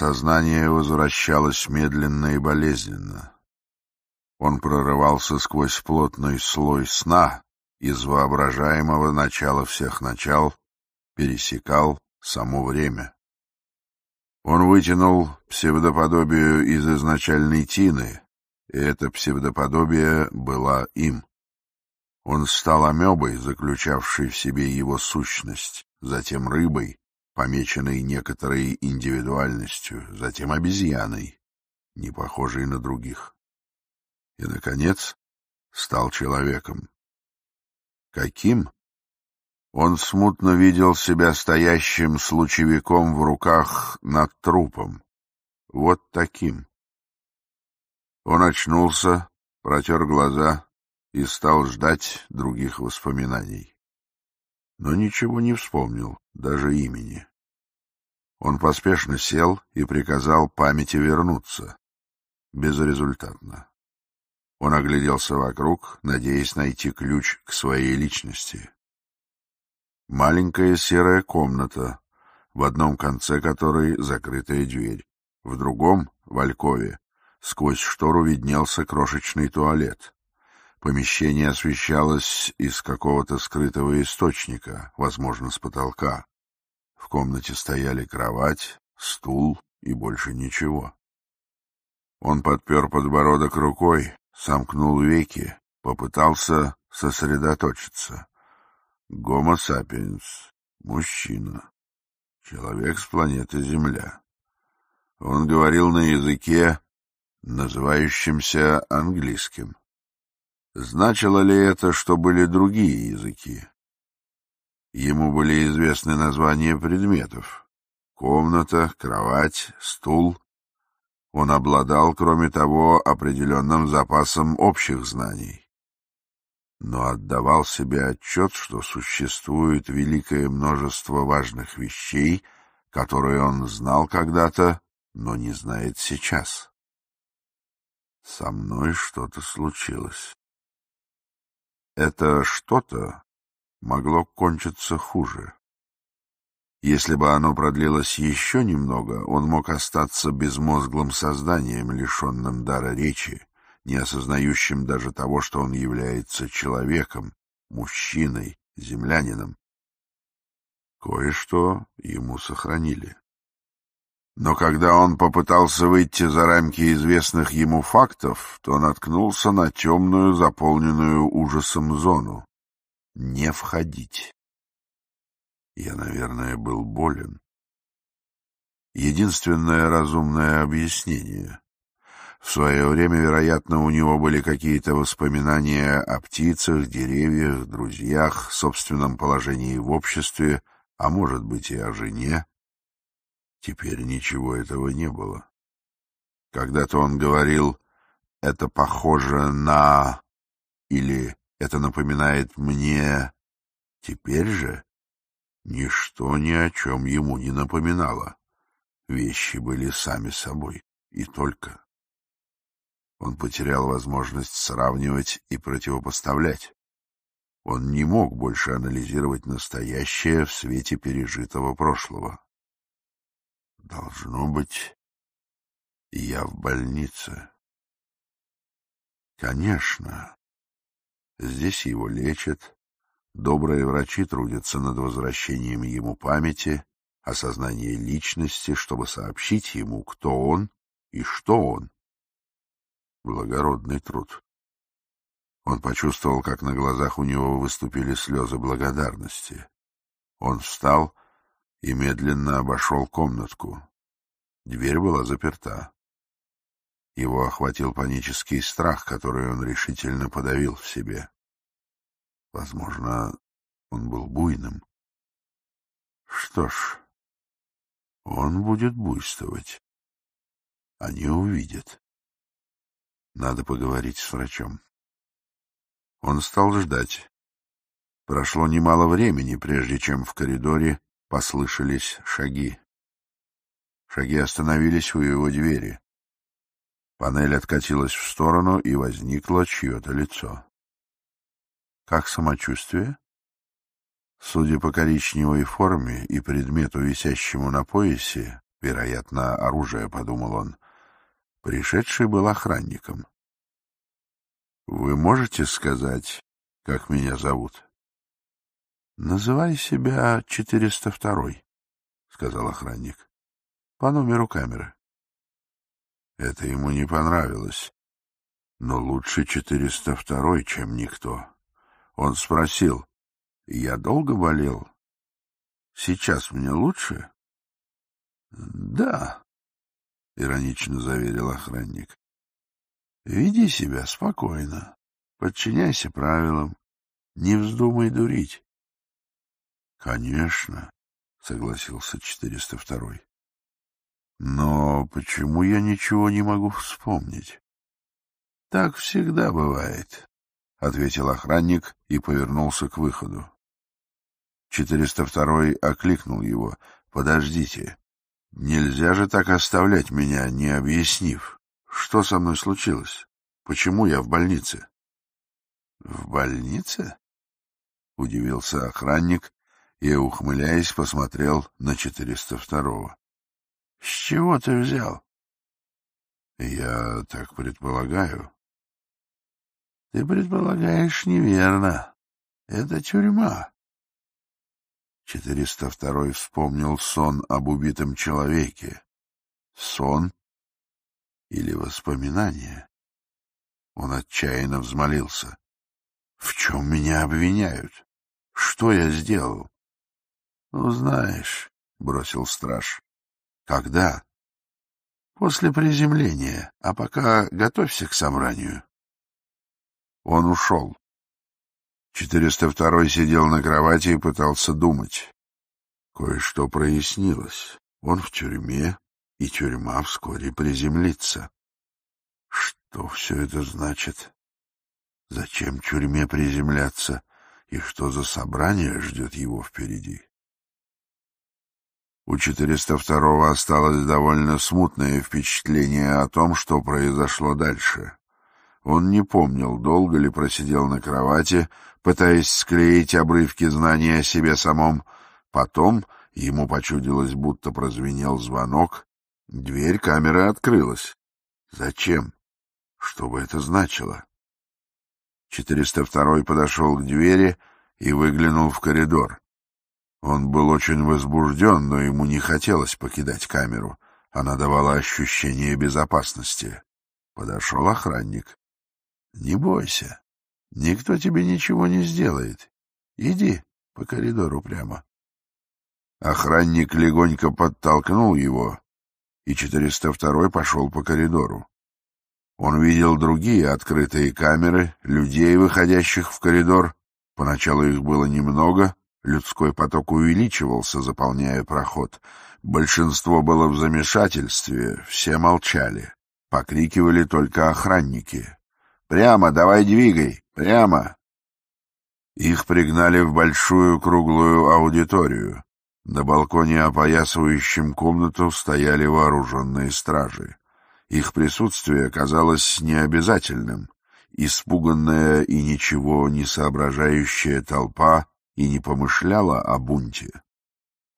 Сознание возвращалось медленно и болезненно. Он прорывался сквозь плотный слой сна из воображаемого начала всех начал, пересекал само время. Он вытянул псевдоподобие из изначальной тины, и это псевдоподобие было им. Он стал амебой, заключавшей в себе его сущность, затем рыбой, помеченной некоторой индивидуальностью, затем обезьяной, не похожей на других. И, наконец, стал человеком. Каким? Он смутно видел себя стоящим с лучевиком в руках над трупом. Вот таким. Он очнулся, протер глаза и стал ждать других воспоминаний. Но ничего не вспомнил, даже имени. Он поспешно сел и приказал памяти вернуться. Безрезультатно. Он огляделся вокруг, надеясь найти ключ к своей личности. Маленькая серая комната, в одном конце которой закрытая дверь, в другом — в алькове. Сквозь штору виднелся крошечный туалет. Помещение освещалось из какого-то скрытого источника, возможно, с потолка. В комнате стояли кровать, стул и больше ничего. Он подпер подбородок рукой, сомкнул веки, попытался сосредоточиться. Гомо сапиенс, мужчина, человек с планеты Земля. Он говорил на языке, называющемся английским. Значило ли это, что были другие языки? Ему были известны названия предметов — комната, кровать, стул. Он обладал, кроме того, определенным запасом общих знаний но отдавал себе отчет, что существует великое множество важных вещей, которые он знал когда-то, но не знает сейчас. Со мной что-то случилось. Это что-то могло кончиться хуже. Если бы оно продлилось еще немного, он мог остаться безмозглым созданием, лишенным дара речи, не осознающим даже того, что он является человеком, мужчиной, землянином. Кое-что ему сохранили. Но когда он попытался выйти за рамки известных ему фактов, то наткнулся на темную, заполненную ужасом зону не входить. Я, наверное, был болен. Единственное разумное объяснение. В свое время, вероятно, у него были какие-то воспоминания о птицах, деревьях, друзьях, собственном положении в обществе, а может быть и о жене. Теперь ничего этого не было. Когда-то он говорил «это похоже на...» или это напоминает мне... Теперь же ничто ни о чем ему не напоминало. Вещи были сами собой, и только. Он потерял возможность сравнивать и противопоставлять. Он не мог больше анализировать настоящее в свете пережитого прошлого. Должно быть, я в больнице. Конечно, Здесь его лечат. Добрые врачи трудятся над возвращением ему памяти, осознания личности, чтобы сообщить ему, кто он и что он. Благородный труд. Он почувствовал, как на глазах у него выступили слезы благодарности. Он встал и медленно обошел комнатку. Дверь была заперта. Его охватил панический страх, который он решительно подавил в себе. Возможно, он был буйным. Что ж, он будет буйствовать. Они увидят. Надо поговорить с врачом. Он стал ждать. Прошло немало времени, прежде чем в коридоре послышались шаги. Шаги остановились у его двери. Панель откатилась в сторону, и возникло чье-то лицо. — Как самочувствие? Судя по коричневой форме и предмету, висящему на поясе, вероятно, оружие, — подумал он, — пришедший был охранником. — Вы можете сказать, как меня зовут? — Называй себя 402-й, — сказал охранник, — по номеру камеры. Это ему не понравилось. Но лучше 402-й, чем никто. Он спросил, я долго болел? Сейчас мне лучше? — Да, — иронично заверил охранник. — Веди себя спокойно, подчиняйся правилам, не вздумай дурить. — Конечно, — согласился 402-й. Но почему я ничего не могу вспомнить? — Так всегда бывает, — ответил охранник и повернулся к выходу. 402-й окликнул его. — Подождите. Нельзя же так оставлять меня, не объяснив. Что со мной случилось? Почему я в больнице? — В больнице? — удивился охранник и, ухмыляясь, посмотрел на 402-го. С чего ты взял? Я так предполагаю. Ты предполагаешь неверно. Это тюрьма. 402 вспомнил сон об убитом человеке. Сон или воспоминание? Он отчаянно взмолился. В чем меня обвиняют? Что я сделал? Ну, — Узнаешь, — бросил страж. Когда? После приземления, а пока готовься к собранию. Он ушел. 402 сидел на кровати и пытался думать. Кое-что прояснилось. Он в тюрьме, и тюрьма вскоре приземлится. Что все это значит? Зачем тюрьме приземляться? И что за собрание ждет его впереди? У 402-го осталось довольно смутное впечатление о том, что произошло дальше. Он не помнил, долго ли просидел на кровати, пытаясь склеить обрывки знаний о себе самом. Потом ему почудилось, будто прозвенел звонок. Дверь камеры открылась. Зачем? Что бы это значило? 402-й подошел к двери и выглянул в коридор. Он был очень возбужден, но ему не хотелось покидать камеру. Она давала ощущение безопасности. Подошел охранник. — Не бойся. Никто тебе ничего не сделает. Иди по коридору прямо. Охранник легонько подтолкнул его, и 402-й пошел по коридору. Он видел другие открытые камеры, людей, выходящих в коридор. Поначалу их было немного, Людской поток увеличивался, заполняя проход. Большинство было в замешательстве, все молчали. Покрикивали только охранники. «Прямо, давай двигай! Прямо!» Их пригнали в большую круглую аудиторию. На балконе, опоясывающем комнату, стояли вооруженные стражи. Их присутствие казалось необязательным. Испуганная и ничего не соображающая толпа и не помышляла о бунте.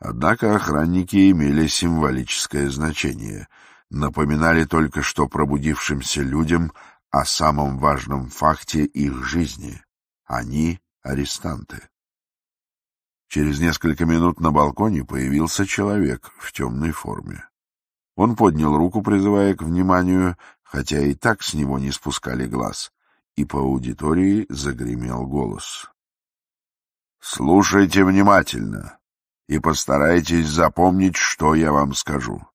Однако охранники имели символическое значение, напоминали только что пробудившимся людям о самом важном факте их жизни. Они — арестанты. Через несколько минут на балконе появился человек в темной форме. Он поднял руку, призывая к вниманию, хотя и так с него не спускали глаз, и по аудитории загремел голос. Слушайте внимательно и постарайтесь запомнить, что я вам скажу.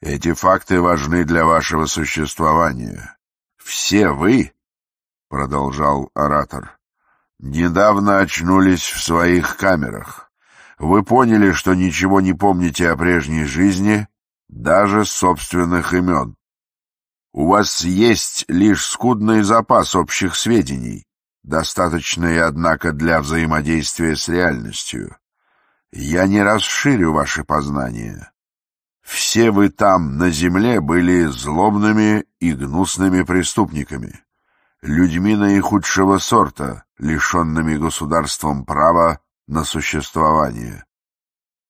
Эти факты важны для вашего существования. Все вы, — продолжал оратор, — недавно очнулись в своих камерах. Вы поняли, что ничего не помните о прежней жизни, даже собственных имен. У вас есть лишь скудный запас общих сведений, достаточные, однако, для взаимодействия с реальностью. Я не расширю ваши познания. Все вы там, на земле, были злобными и гнусными преступниками, людьми наихудшего сорта, лишенными государством права на существование.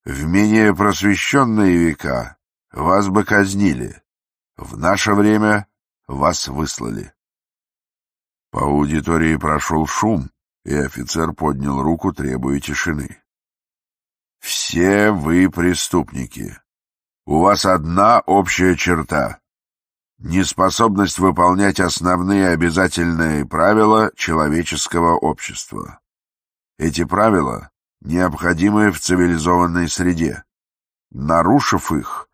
В менее просвещенные века вас бы казнили, в наше время вас выслали. По аудитории прошел шум, и офицер поднял руку, требуя тишины. «Все вы преступники. У вас одна общая черта — неспособность выполнять основные обязательные правила человеческого общества. Эти правила необходимы в цивилизованной среде. Нарушив их,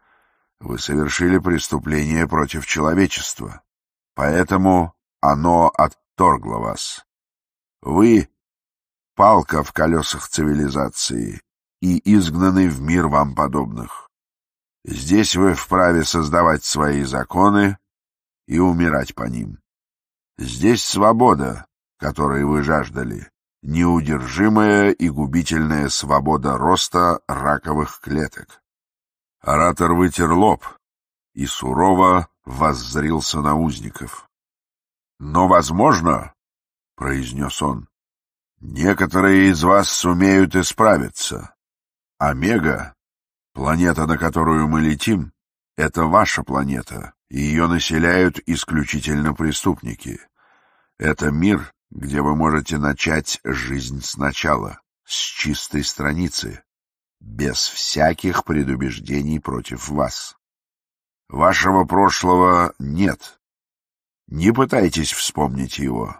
вы совершили преступление против человечества. Поэтому оно от вторгло вас. Вы — палка в колесах цивилизации и изгнаны в мир вам подобных. Здесь вы вправе создавать свои законы и умирать по ним. Здесь свобода, которой вы жаждали, неудержимая и губительная свобода роста раковых клеток. Оратор вытер лоб и сурово воззрился на узников. Но, возможно, — произнес он, — некоторые из вас сумеют исправиться. Омега, планета, на которую мы летим, — это ваша планета, и ее населяют исключительно преступники. Это мир, где вы можете начать жизнь сначала, с чистой страницы, без всяких предубеждений против вас. Вашего прошлого нет, не пытайтесь вспомнить его.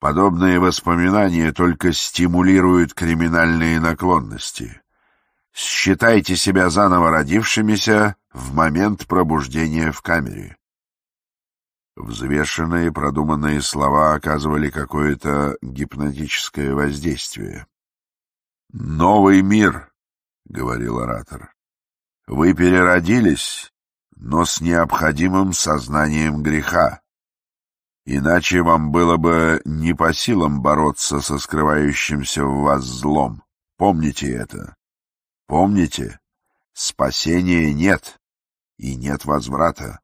Подобные воспоминания только стимулируют криминальные наклонности. Считайте себя заново родившимися в момент пробуждения в камере. Взвешенные, продуманные слова оказывали какое-то гипнотическое воздействие. «Новый мир», — говорил оратор. «Вы переродились, но с необходимым сознанием греха. Иначе вам было бы не по силам бороться со скрывающимся в вас злом. Помните это. Помните, спасения нет и нет возврата.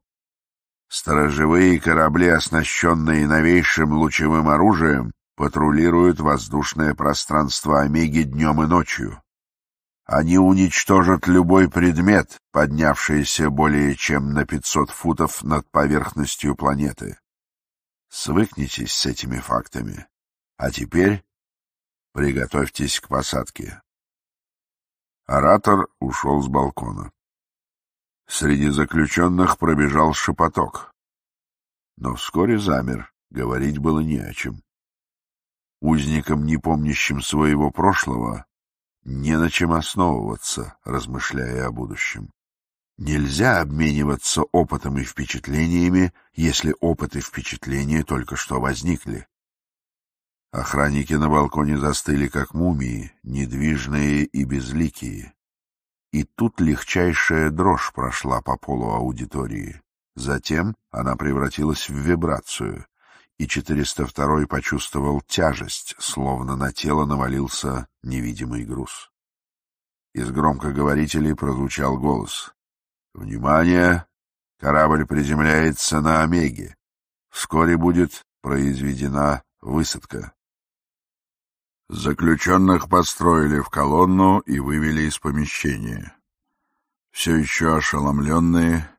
Сторожевые корабли, оснащенные новейшим лучевым оружием, патрулируют воздушное пространство Омеги днем и ночью. Они уничтожат любой предмет, поднявшийся более чем на 500 футов над поверхностью планеты. Свыкнитесь с этими фактами. А теперь приготовьтесь к посадке. Оратор ушел с балкона. Среди заключенных пробежал шепоток. Но вскоре замер, говорить было не о чем. Узникам, не помнящим своего прошлого, не на чем основываться, размышляя о будущем. Нельзя обмениваться опытом и впечатлениями, если опыт и впечатления только что возникли. Охранники на балконе застыли, как мумии, недвижные и безликие. И тут легчайшая дрожь прошла по полу аудитории. Затем она превратилась в вибрацию, и 402-й почувствовал тяжесть, словно на тело навалился невидимый груз. Из громкоговорителей прозвучал голос — Внимание! Корабль приземляется на Омеге. Вскоре будет произведена высадка. Заключенных построили в колонну и вывели из помещения. Все еще ошеломленные,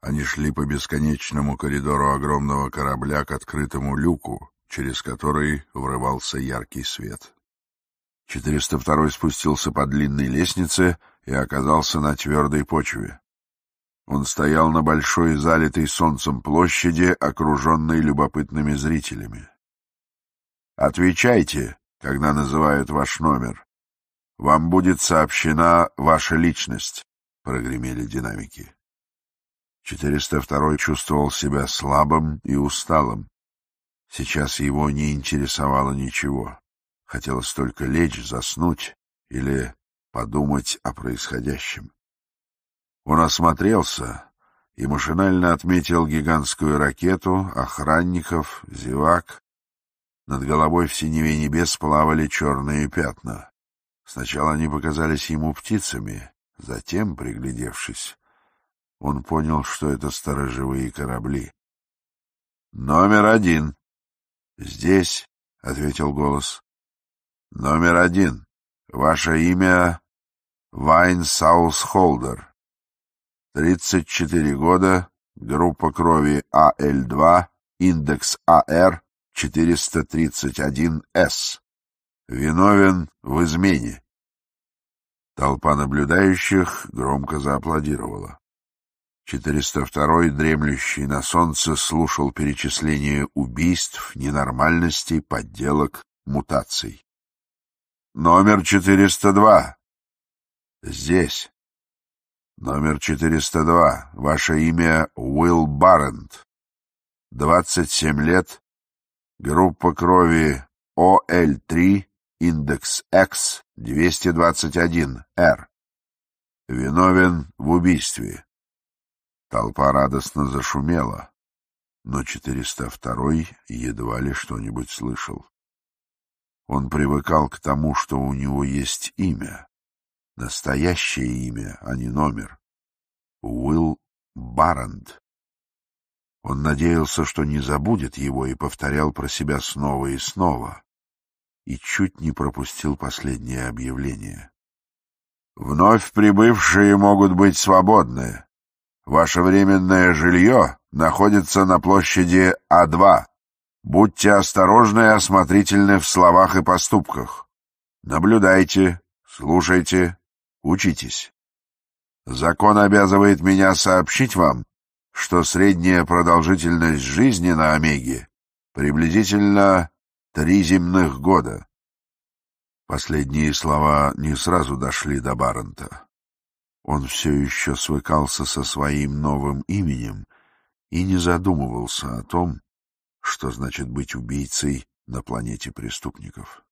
они шли по бесконечному коридору огромного корабля к открытому люку, через который врывался яркий свет. 402 спустился по длинной лестнице и оказался на твердой почве. Он стоял на большой, залитой солнцем площади, окруженной любопытными зрителями. «Отвечайте, когда называют ваш номер. Вам будет сообщена ваша личность», — прогремели динамики. 402 чувствовал себя слабым и усталым. Сейчас его не интересовало ничего. Хотелось только лечь, заснуть или подумать о происходящем. Он осмотрелся и машинально отметил гигантскую ракету, охранников, зевак. Над головой в синеве небес плавали черные пятна. Сначала они показались ему птицами, затем, приглядевшись, он понял, что это сторожевые корабли. — Номер один. — Здесь, — ответил голос. — Номер один. Ваше имя — Вайн Саусхолдер. 34 года, группа крови АЛ2, индекс АР 431С. Виновен в измене. Толпа наблюдающих громко зааплодировала. 402-й, дремлющий на солнце, слушал перечисление убийств, ненормальностей, подделок, мутаций. Номер 402. Здесь. Номер 402. Ваше имя Уилл Баррент. 27 лет. Группа крови ОЛ3, индекс X 221R. Виновен в убийстве. Толпа радостно зашумела, но 402 едва ли что-нибудь слышал. Он привыкал к тому, что у него есть имя, Настоящее имя, а не номер. Уилл Барранд. Он надеялся, что не забудет его, и повторял про себя снова и снова. И чуть не пропустил последнее объявление. «Вновь прибывшие могут быть свободны. Ваше временное жилье находится на площади А2. Будьте осторожны и осмотрительны в словах и поступках. Наблюдайте, слушайте, Учитесь. Закон обязывает меня сообщить вам, что средняя продолжительность жизни на Омеге приблизительно три земных года. Последние слова не сразу дошли до Баронта. Он все еще свыкался со своим новым именем и не задумывался о том, что значит быть убийцей на планете преступников.